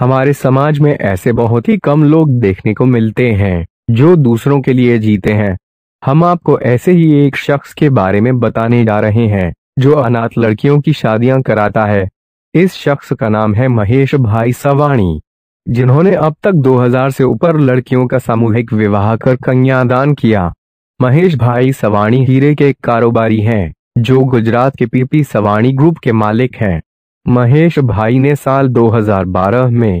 हमारे समाज में ऐसे बहुत ही कम लोग देखने को मिलते हैं जो दूसरों के लिए जीते हैं हम आपको ऐसे ही एक शख्स के बारे में बताने जा रहे हैं जो अनाथ लड़कियों की शादियां कराता है इस शख्स का नाम है महेश भाई सवाणी जिन्होंने अब तक 2000 से ऊपर लड़कियों का सामूहिक विवाह कर कन्यादान किया महेश भाई सवाणी हीरे के कारोबारी हैं जो गुजरात के पीपी सवाणी ग्रुप के मालिक हैं महेश भाई ने साल 2012 में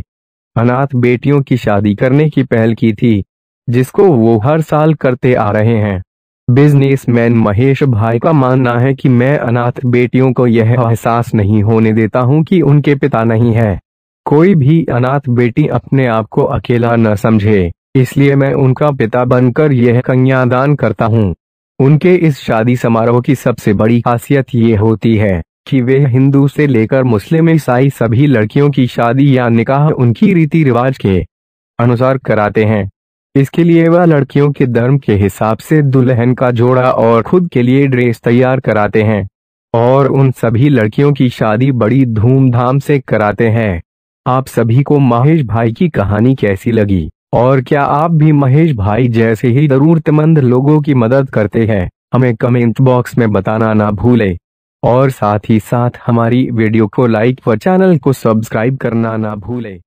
अनाथ बेटियों की शादी करने की पहल की थी जिसको वो हर साल करते आ रहे हैं बिजनेसमैन महेश भाई का मानना है कि मैं अनाथ बेटियों को यह एहसास नहीं होने देता हूं कि उनके पिता नहीं है कोई भी अनाथ बेटी अपने आप को अकेला न समझे इसलिए मैं उनका पिता बनकर यह कन्यादान करता हूं। उनके इस शादी समारोह की सबसे बड़ी खासियत ये होती है कि वे हिंदू से लेकर मुस्लिम ईसाई सभी लड़कियों की शादी या निकाह उनकी रीति रिवाज के अनुसार कराते हैं इसके लिए वह लड़कियों के धर्म के हिसाब से दुल्हन का जोड़ा और खुद के लिए ड्रेस तैयार कराते हैं और उन सभी लड़कियों की शादी बड़ी धूमधाम से कराते हैं आप सभी को महेश भाई की कहानी कैसी लगी और क्या आप भी महेश भाई जैसे ही जरूरतमंद लोगों की मदद करते हैं हमें कमेंट बॉक्स में बताना ना भूलें और साथ ही साथ हमारी वीडियो को लाइक व चैनल को सब्सक्राइब करना ना भूलें